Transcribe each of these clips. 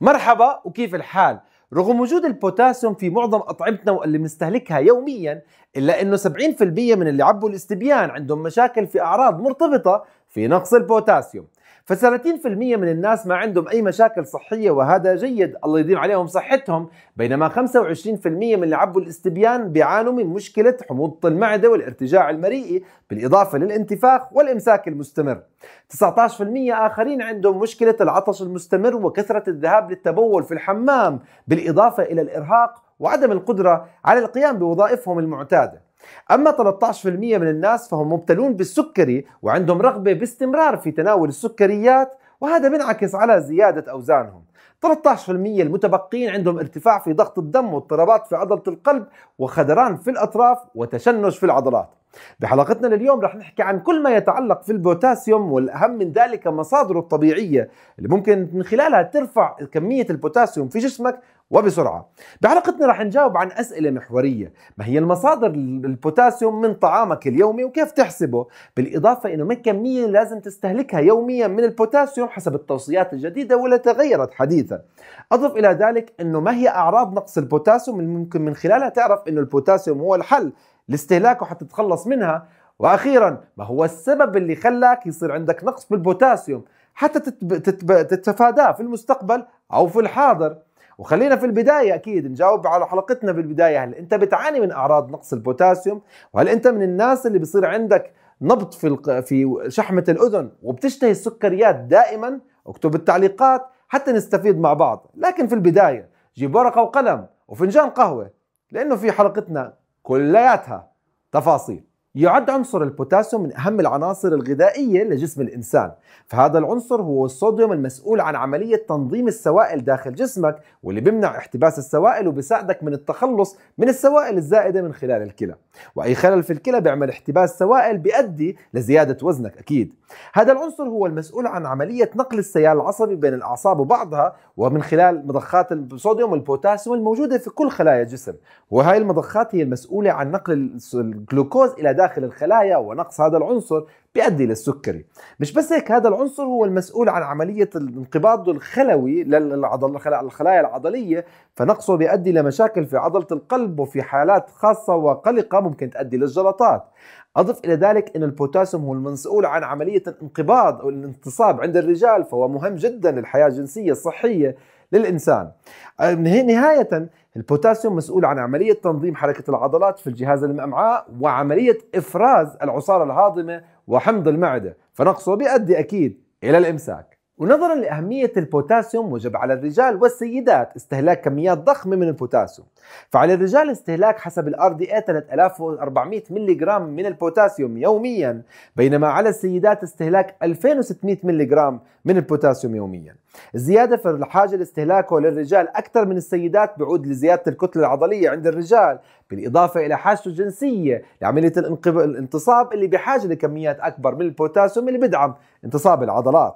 مرحبا وكيف الحال؟ رغم وجود البوتاسيوم في معظم أطعمتنا واللي بنستهلكها يوميا إلا أنه 70% من اللي عبوا الاستبيان عندهم مشاكل في أعراض مرتبطة في نقص البوتاسيوم ف30% من الناس ما عندهم أي مشاكل صحية وهذا جيد الله يديم عليهم صحتهم بينما 25% من اللي عبوا الاستبيان بيعانوا من مشكلة حموضة المعدة والارتجاع المريئي بالإضافة للانتفاخ والإمساك المستمر 19% آخرين عندهم مشكلة العطش المستمر وكثرة الذهاب للتبول في الحمام بالإضافة إلى الإرهاق وعدم القدرة على القيام بوظائفهم المعتادة أما 13% من الناس فهم مبتلون بالسكري وعندهم رغبة باستمرار في تناول السكريات وهذا بينعكس على زيادة أوزانهم 13% المتبقين عندهم ارتفاع في ضغط الدم واضطرابات في عضلة القلب وخدران في الأطراف وتشنج في العضلات بحلقتنا لليوم رح نحكي عن كل ما يتعلق في البوتاسيوم والأهم من ذلك مصادره الطبيعية اللي ممكن من خلالها ترفع كمية البوتاسيوم في جسمك وبسرعة بحلقتنا رح نجاوب عن أسئلة محورية ما هي المصادر البوتاسيوم من طعامك اليومي وكيف تحسبه بالإضافة إنه ما كمية لازم تستهلكها يوميا من البوتاسيوم حسب التوصيات الجديدة ولا تغيرت حديثا أضف إلى ذلك إنه ما هي أعراض نقص البوتاسيوم ممكن من خلالها تعرف إنه البوتاسيوم هو الحل لاستهلاكه حتى تتخلص منها واخيرا ما هو السبب اللي خلاك يصير عندك نقص بالبوتاسيوم حتى تتفاداه في المستقبل او في الحاضر وخلينا في البداية أكيد نجاوب على حلقتنا بالبداية هل أنت بتعاني من أعراض نقص البوتاسيوم وهل أنت من الناس اللي بصير عندك نبض في في شحمة الأذن وبتشتهي السكريات دائما اكتب التعليقات حتى نستفيد مع بعض لكن في البداية جيب ورقة وقلم وفنجان قهوة لأنه في حلقتنا كلياتها تفاصيل يعد عنصر البوتاسيوم من أهم العناصر الغذائية لجسم الإنسان فهذا العنصر هو الصوديوم المسؤول عن عملية تنظيم السوائل داخل جسمك واللي بيمنع احتباس السوائل وبيساعدك من التخلص من السوائل الزائدة من خلال الكلى وأي خلل في الكلى بيعمل احتباس سوائل بيؤدي لزيادة وزنك أكيد هذا العنصر هو المسؤول عن عملية نقل السيال العصبي بين الأعصاب وبعضها ومن خلال مضخات الصوديوم والبوتاسيوم الموجودة في كل خلايا الجسم وهذه المضخات هي المسؤولة عن نقل الجلوكوز إلى داخل داخل الخلايا ونقص هذا العنصر بيؤدي للسكري مش بس هيك هذا العنصر هو المسؤول عن عملية الانقباض الخلوي للخلايا العضلية فنقصه بيؤدي لمشاكل في عضلة القلب وفي حالات خاصة وقلقة ممكن تؤدي للجلطات أضف إلى ذلك أن البوتاسيوم هو المسؤول عن عملية الانقباض أو الانتصاب عند الرجال فهو مهم جدا للحياة الجنسية الصحية للإنسان آه، نهاية البوتاسيوم مسؤول عن عملية تنظيم حركة العضلات في الجهاز الأمعاء وعملية إفراز العصارة الهاضمة وحمض المعدة فنقصه بيؤدي أكيد إلى الإمساك ونظرا لأهمية البوتاسيوم وجب على الرجال والسيدات استهلاك كميات ضخمة من البوتاسيوم فعلى الرجال استهلاك حسب ال RDA 3400 ملغ من البوتاسيوم يوميا بينما على السيدات استهلاك 2600 ملغ من البوتاسيوم يوميا الزيادة في الحاجة لاستهلاكه للرجال أكثر من السيدات بعود لزيادة الكتلة العضلية عند الرجال بالإضافة إلى حاجته الجنسية لعملية الانتصاب اللي بحاجة لكميات أكبر من البوتاسيوم اللي بدعم انتصاب العضلات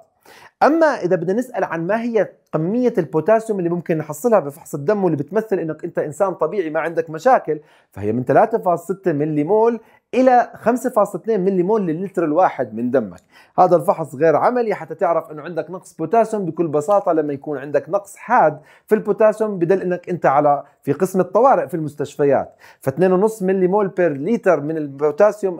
اما اذا بدنا نسال عن ما هي كميه البوتاسيوم اللي ممكن نحصلها بفحص الدم واللي بتمثل انك انت انسان طبيعي ما عندك مشاكل فهي من 3.6 ملي مول الى 5.2 ملي مول للتر الواحد من دمك هذا الفحص غير عملي حتى تعرف انه عندك نقص بوتاسيوم بكل بساطه لما يكون عندك نقص حاد في البوتاسيوم بدل انك انت على في قسم الطوارئ في المستشفيات ف2.5 ملي مول بير لتر من البوتاسيوم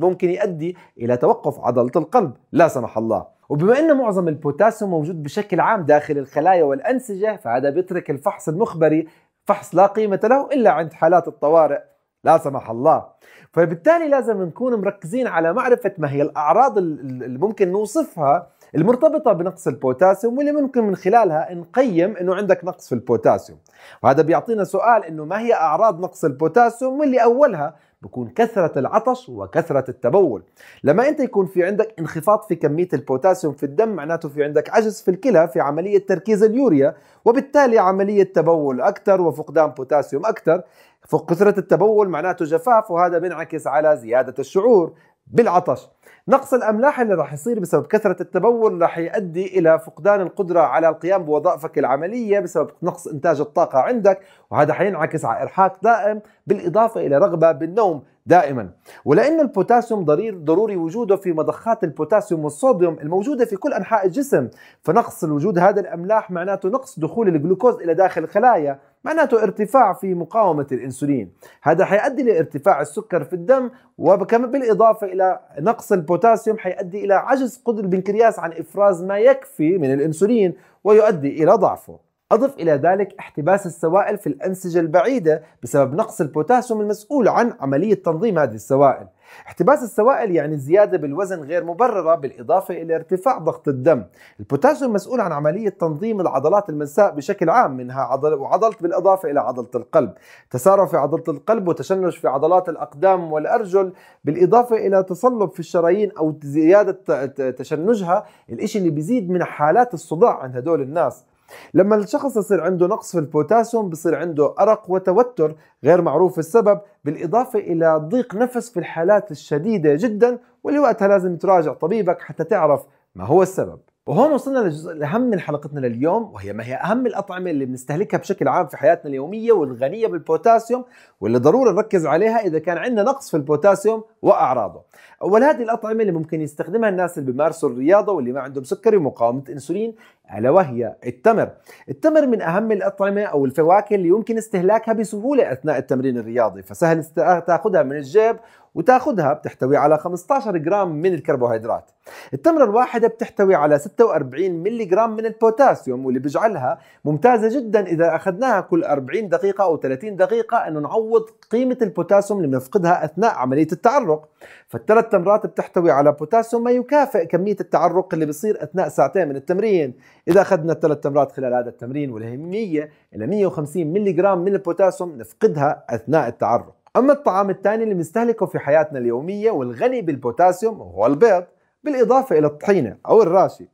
ممكن يؤدي الى توقف عضله القلب لا سمح الله وبما ان معظم البوتاسيوم موجود بشكل عام داخل الخلايا والأنسجة فهذا بيترك الفحص المخبري فحص لا قيمة له إلا عند حالات الطوارئ لا سمح الله فبالتالي لازم نكون مركزين على معرفة ما هي الأعراض اللي ممكن نوصفها المرتبطة بنقص البوتاسيوم واللي ممكن من خلالها نقيم انه عندك نقص في البوتاسيوم وهذا بيعطينا سؤال انه ما هي اعراض نقص البوتاسيوم واللي اولها بكون كثرة العطش وكثرة التبول لما أنت يكون في عندك انخفاض في كمية البوتاسيوم في الدم معناته في عندك عجز في الكلى في عملية تركيز اليوريا وبالتالي عملية تبول أكثر وفقدان بوتاسيوم أكثر فكثرة التبول معناته جفاف وهذا بينعكس على زيادة الشعور بالعطش نقص الاملاح اللي راح يصير بسبب كثره التبول راح يؤدي الى فقدان القدره على القيام بوظائفك العمليه بسبب نقص انتاج الطاقه عندك وهذا حينعكس على ارهاق دائم بالاضافه الى رغبه بالنوم دائما ولانه البوتاسيوم ضرير ضروري وجوده في مضخات البوتاسيوم والصوديوم الموجوده في كل انحاء الجسم فنقص الوجود هذا الاملاح معناته نقص دخول الجلوكوز الى داخل الخلايا معناته ارتفاع في مقاومة الأنسولين هذا حيؤدي لارتفاع السكر في الدم وكما بالإضافة إلى نقص البوتاسيوم حيؤدي إلى عجز قدر البنكرياس عن إفراز ما يكفي من الأنسولين ويؤدي إلى ضعفه أضف إلى ذلك احتباس السوائل في الأنسجة البعيدة بسبب نقص البوتاسيوم المسؤول عن عملية تنظيم هذه السوائل احتباس السوائل يعني زيادة بالوزن غير مبررة بالإضافة إلى ارتفاع ضغط الدم البوتاسيوم مسؤول عن عملية تنظيم العضلات المنساء بشكل عام منها عضل وعضلة بالإضافة إلى عضلة القلب تسارع في عضلة القلب وتشنج في عضلات الأقدام والأرجل بالإضافة إلى تصلب في الشرايين أو زيادة تشنجها الإشي اللي بيزيد من حالات الصداع عند هدول الناس لما الشخص يصير عنده نقص في البوتاسيوم بصير عنده أرق وتوتر غير معروف السبب بالإضافة إلى ضيق نفس في الحالات الشديدة جدا ولوقتها لازم تراجع طبيبك حتى تعرف ما هو السبب وهون وصلنا للجزء الأهم من حلقتنا لليوم وهي ما هي أهم الأطعمة اللي بنستهلكها بشكل عام في حياتنا اليومية والغنية بالبوتاسيوم واللي ضروري نركز عليها إذا كان عندنا نقص في البوتاسيوم وأعراضه أول هذه الأطعمة اللي ممكن يستخدمها الناس اللي بيمارسوا الرياضة واللي ما عندهم سكري ومقاومة أنسولين ألا وهي التمر التمر من أهم الأطعمة أو الفواكه اللي يمكن استهلاكها بسهولة أثناء التمرين الرياضي فسهل تاخذها من الجيب وتاخذها بتحتوي على 15 جرام من الكربوهيدرات التمرة الواحدة بتحتوي على 46 ملي جرام من البوتاسيوم واللي بيجعلها ممتازة جدا إذا أخذناها كل 40 دقيقة أو 30 دقيقة أنه نعوض قيمة البوتاسيوم اللي بنفقدها أثناء عملية التعرق فالثلاث تمرات بتحتوي على بوتاسيوم ما يكافئ كمية التعرق اللي بيصير أثناء ساعتين من التمرين إذا أخذنا الثلاث تمرات خلال هذا التمرين واللي هي 100 إلى 150 ملي جرام من البوتاسيوم نفقدها أثناء التعرق أما الطعام الثاني اللي بنستهلكه في حياتنا اليومية والغني بالبوتاسيوم هو البيض بالإضافة إلى الطحينة أو الراشي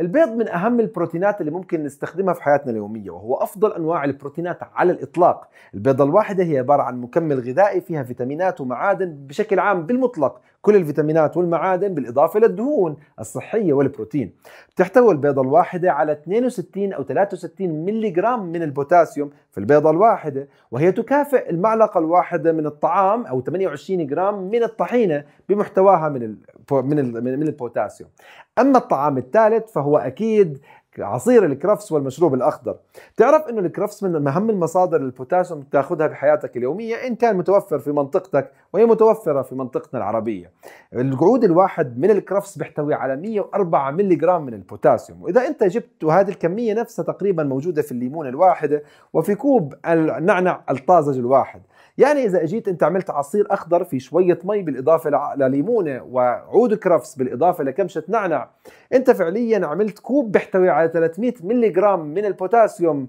البيض من أهم البروتينات اللي ممكن نستخدمها في حياتنا اليومية وهو أفضل أنواع البروتينات على الإطلاق البيضة الواحدة هي عبارة عن مكمل غذائي فيها فيتامينات ومعادن بشكل عام بالمطلق كل الفيتامينات والمعادن بالإضافة للدهون الصحية والبروتين تحتوي البيضة الواحدة على 62 أو 63 ملي جرام من البوتاسيوم في البيضة الواحدة وهي تكافئ المعلقة الواحدة من الطعام أو 28 جرام من الطحينة بمحتواها من من من البوتاسيوم أما الطعام الثالث فهو أكيد عصير الكرفس والمشروب الاخضر تعرف انه الكرفس من اهم المصادر البوتاسيوم تاخذها بحياتك اليوميه ان كان متوفر في منطقتك وهي متوفره في منطقتنا العربيه القعود الواحد من الكرفس بيحتوي على 104 جرام من البوتاسيوم واذا انت جبت وهذه الكميه نفسها تقريبا موجوده في الليمون الواحده وفي كوب النعنع الطازج الواحد يعني اذا اجيت انت عملت عصير اخضر في شويه مي بالاضافه لليمونه وعود كرفس بالاضافه لكمشه نعنع انت فعليا عملت كوب بيحتوي على 300 جرام من البوتاسيوم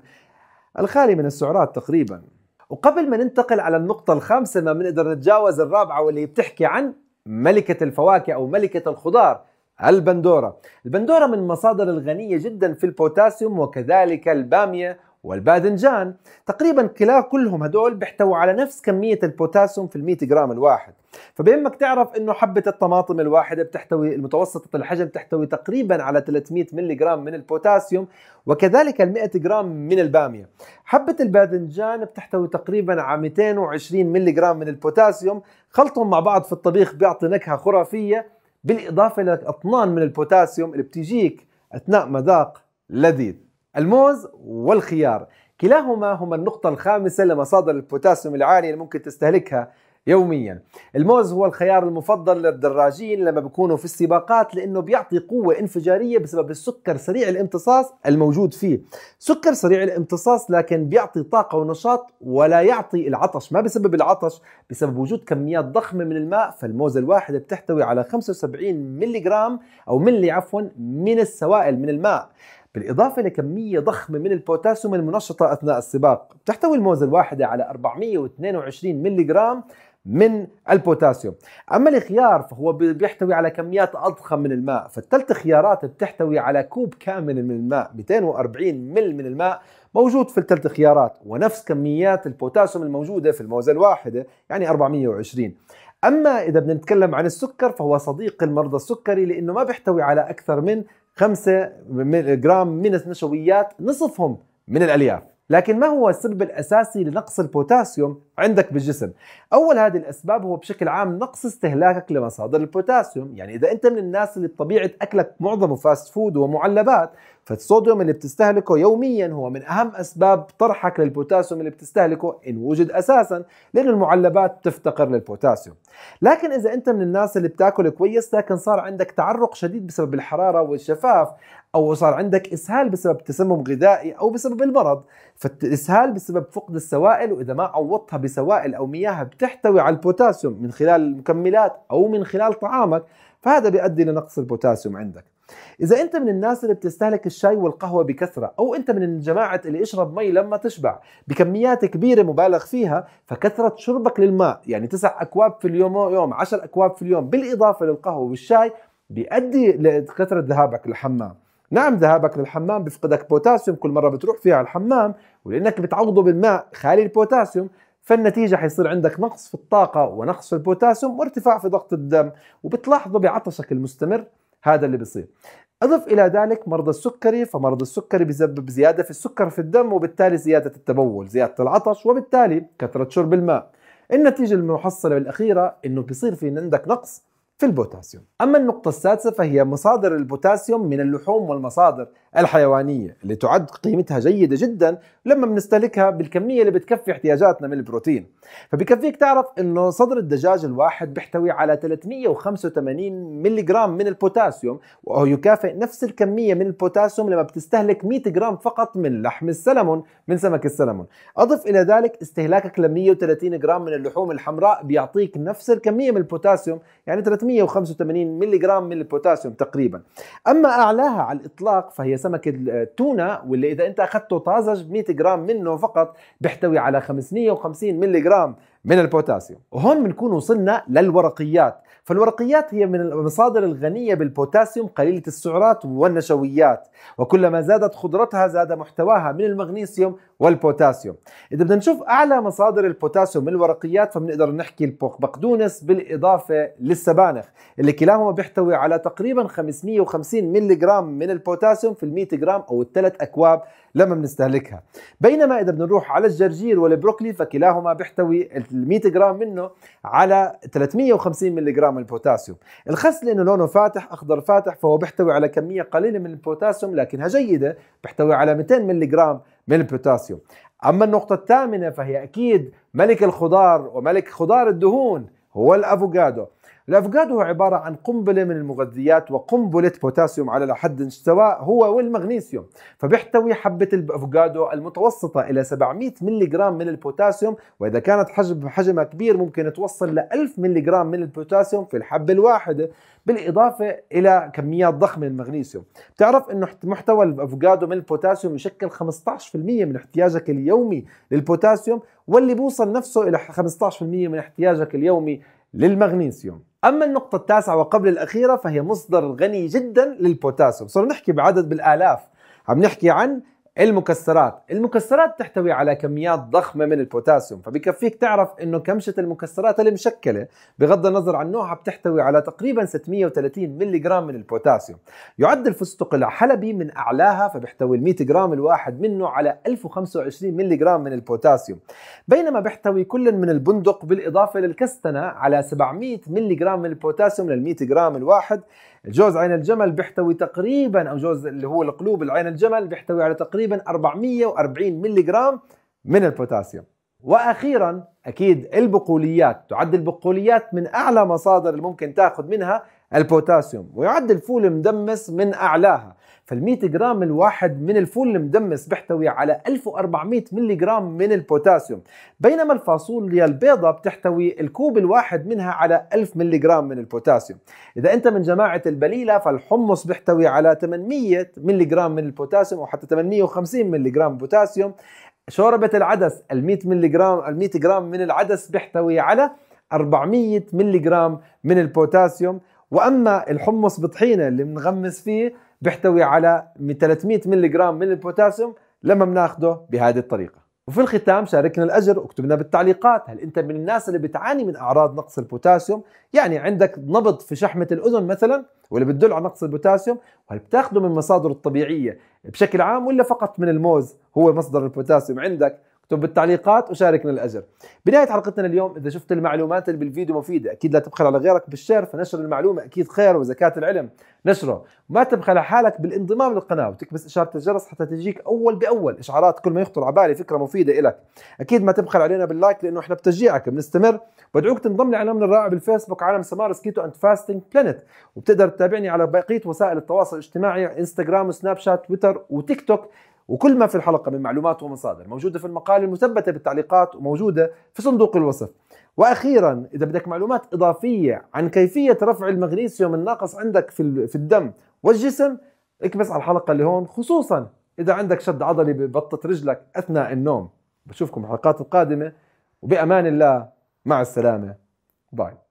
الخالي من السعرات تقريبا وقبل ما ننتقل على النقطة الخامسة ما بنقدر نتجاوز الرابعة واللي بتحكي عن ملكة الفواكه أو ملكة الخضار البندورة البندورة من المصادر الغنية جدا في البوتاسيوم وكذلك البامية والباذنجان تقريبا كلا كلهم هدول بيحتووا على نفس كمية البوتاسيوم في المية جرام الواحد فبيهمك تعرف انه حبة الطماطم الواحدة بتحتوي المتوسطة الحجم تحتوي تقريبا على 300 ملي جرام من البوتاسيوم وكذلك ال 100 جرام من البامية حبة الباذنجان بتحتوي تقريبا على 220 ملي جرام من البوتاسيوم خلطهم مع بعض في الطبيخ بيعطي نكهة خرافية بالإضافة لأطنان من البوتاسيوم اللي بتجيك أثناء مذاق لذيذ الموز والخيار كلاهما هما النقطة الخامسة لمصادر البوتاسيوم العالية اللي ممكن تستهلكها يوميا الموز هو الخيار المفضل للدراجين لما بيكونوا في السباقات لانه بيعطي قوه انفجاريه بسبب السكر سريع الامتصاص الموجود فيه سكر سريع الامتصاص لكن بيعطي طاقه ونشاط ولا يعطي العطش ما بسبب العطش بسبب وجود كميات ضخمه من الماء فالموز الواحده بتحتوي على 75 ملغ او ملي عفوا من السوائل من الماء بالإضافة لكمية ضخمة من البوتاسيوم المنشطة أثناء السباق تحتوي الموزة الواحدة على 422 ملغ من البوتاسيوم أما الخيار فهو بيحتوي على كميات أضخم من الماء فالثلاث خيارات بتحتوي على كوب كامل من الماء 240 مل من الماء موجود في الثلاث خيارات ونفس كميات البوتاسيوم الموجودة في الموزة الواحدة يعني 420 أما إذا بنتكلم عن السكر فهو صديق المرضى السكري لأنه ما بيحتوي على أكثر من 5 جرام من النشويات نصفهم من الالياف لكن ما هو السبب الأساسي لنقص البوتاسيوم عندك بالجسم؟ أول هذه الأسباب هو بشكل عام نقص استهلاكك لمصادر البوتاسيوم يعني إذا أنت من الناس اللي بطبيعة أكلك معظمه فاست فود ومعلبات فالصوديوم اللي بتستهلكه يوميا هو من أهم أسباب طرحك للبوتاسيوم اللي بتستهلكه إن وجد أساسا لأن المعلبات تفتقر للبوتاسيوم لكن اذا انت من الناس اللي بتاكل كويس لكن صار عندك تعرق شديد بسبب الحراره والشفاف او صار عندك اسهال بسبب تسمم غذائي او بسبب المرض فالاسهال بسبب فقد السوائل واذا ما عوضتها بسوائل او مياه بتحتوي على البوتاسيوم من خلال المكملات او من خلال طعامك فهذا بيؤدي لنقص البوتاسيوم عندك اذا انت من الناس اللي بتستهلك الشاي والقهوه بكثره او انت من جماعه اللي يشرب مي لما تشبع بكميات كبيره مبالغ فيها فكثره شربك للماء يعني تسع اكواب في اليوم يوم 10 اكواب في اليوم بالاضافه للقهوه والشاي بيؤدي لكثره ذهابك للحمام نعم ذهابك للحمام بيفقدك بوتاسيوم كل مره بتروح فيها على الحمام ولانك بتعوضه بالماء خالي البوتاسيوم فالنتيجة حيصير عندك نقص في الطاقة ونقص في البوتاسيوم وارتفاع في ضغط الدم وبتلاحظه بعطشك المستمر هذا اللي بيصير أضف إلى ذلك مرضى السكري فمرض السكري بيسبب زيادة في السكر في الدم وبالتالي زيادة التبول زيادة العطش وبالتالي كثرة شرب الماء النتيجة المحصلة الاخيره أنه بيصير في عندك نقص في البوتاسيوم أما النقطة السادسة فهي مصادر البوتاسيوم من اللحوم والمصادر الحيوانية اللي تعد قيمتها جيدة جدا لما بنستهلكها بالكمية اللي بتكفي احتياجاتنا من البروتين فبكفيك تعرف انه صدر الدجاج الواحد بيحتوي على 385 ملغ من البوتاسيوم وهو يكافئ نفس الكمية من البوتاسيوم لما بتستهلك 100 جرام فقط من لحم السلمون من سمك السلمون أضف إلى ذلك استهلاكك ل 130 جرام من اللحوم الحمراء بيعطيك نفس الكمية من البوتاسيوم يعني 385 ملغ من البوتاسيوم تقريبا أما أعلاها على الإطلاق فهي سمك التونه آه، واللي اذا انت اخذته طازج 100 جرام منه فقط بيحتوي على 550 ملي جرام من البوتاسيوم وهون بنكون وصلنا للورقيات فالورقيات هي من المصادر الغنية بالبوتاسيوم قليلة السعرات والنشويات وكلما زادت خضرتها زاد محتواها من المغنيسيوم والبوتاسيوم إذا بدنا نشوف أعلى مصادر البوتاسيوم من الورقيات فبنقدر نحكي البقدونس بالإضافة للسبانخ اللي كلاهما بيحتوي على تقريبا 550 ملغ من البوتاسيوم في ال 100 جرام أو الثلاث أكواب لما بنستهلكها بينما اذا بدنا نروح على الجرجير والبروكلي فكلاهما بيحتوي ال 100 جرام منه على 350 ملغ من البوتاسيوم الخس لانه لونه فاتح اخضر فاتح فهو بيحتوي على كميه قليله من البوتاسيوم لكنها جيده بيحتوي على 200 ملغ من البوتاسيوم اما النقطه الثامنه فهي اكيد ملك الخضار وملك خضار الدهون هو الافوكادو الافوكادو هو عباره عن قنبله من المغذيات وقنبله بوتاسيوم على حد سواء هو والمغنيسيوم فبيحتوي حبه الافوكادو المتوسطه الى 700 جرام من البوتاسيوم واذا كانت حجم حجمها كبير ممكن توصل ل 1000 جرام من البوتاسيوم في الحبه الواحده بالاضافه الى كميات ضخمه من المغنيسيوم بتعرف انه محتوى الافوكادو من البوتاسيوم يشكل 15% من احتياجك اليومي للبوتاسيوم واللي بوصل نفسه الى 15% من احتياجك اليومي للمغنيسيوم أما النقطة التاسعة وقبل الأخيرة فهي مصدر غني جدا للبوتاسيوم صرنا نحكي بعدد بالآلاف عم نحكي عن المكسرات المكسرات تحتوي على كميات ضخمة من البوتاسيوم فبكفيك تعرف انه كمشة المكسرات المشكلة بغض النظر عن نوعها بتحتوي على تقريبا 630 ملي جرام من البوتاسيوم يعد الفستق الحلبي من اعلاها فبيحتوي ال 100 جرام الواحد منه على 1025 ملي جرام من البوتاسيوم بينما بيحتوي كل من البندق بالاضافة للكستنة على 700 ملي جرام من البوتاسيوم لل 100 جرام الواحد جوز عين الجمل بيحتوي تقريبا او جوز اللي هو القلوب العين الجمل بيحتوي على تقريبا 440 ملغ من البوتاسيوم واخيرا اكيد البقوليات تعد البقوليات من اعلى مصادر اللي ممكن تاخذ منها البوتاسيوم ويعد الفول المدمس من أعلاها فال100 جرام الواحد من الفول المدمس بيحتوي على 1400 ملي جرام من البوتاسيوم بينما الفاصوليا البيضة بتحتوي الكوب الواحد منها على 1000 ملي جرام من البوتاسيوم إذا أنت من جماعة البليلة فالحمص بيحتوي على 800 ملي جرام من البوتاسيوم وحتى 850 ملي جرام بوتاسيوم شوربة العدس ال100 ملي جرام ال100 جرام من العدس بيحتوي على 400 ملي جرام من البوتاسيوم واما الحمص بطحينه اللي بنغمس فيه بيحتوي على 300 ملي جرام من البوتاسيوم لما بناخده بهذه الطريقه وفي الختام شاركنا الاجر واكتب لنا بالتعليقات هل انت من الناس اللي بتعاني من اعراض نقص البوتاسيوم يعني عندك نبض في شحمه الاذن مثلا واللي بتدل على نقص البوتاسيوم وهل بتاخده من مصادره الطبيعيه بشكل عام ولا فقط من الموز هو مصدر البوتاسيوم عندك اكتب بالتعليقات وشاركنا الاجر. بدايه حلقتنا اليوم اذا شفت المعلومات اللي بالفيديو مفيده اكيد لا تبخل على غيرك بالشير فنشر المعلومه اكيد خير وزكاه العلم نشره، ما تبخل على حالك بالانضمام للقناه وتكبس اشاره الجرس حتى تجيك اول باول اشعارات كل ما يخطر على بالي فكره مفيده لك. اكيد ما تبخل علينا باللايك لانه احنا بتشجيعك بنستمر بدعوك تنضم لعالمنا الرائع بالفيسبوك عالم سمار سكيتو اند فاستنج بلانت وبتقدر تتابعني على بقيه وسائل التواصل الاجتماعي انستغرام وسناب شات تويتر وتيك توك وكل ما في الحلقة من معلومات ومصادر موجودة في المقال المثبتة بالتعليقات وموجودة في صندوق الوصف واخيرا اذا بدك معلومات اضافيه عن كيفيه رفع المغنيسيوم الناقص عندك في في الدم والجسم اكبس على الحلقه اللي هون خصوصا اذا عندك شد عضلي ببطه رجلك اثناء النوم بشوفكم الحلقات القادمه وبامان الله مع السلامه باي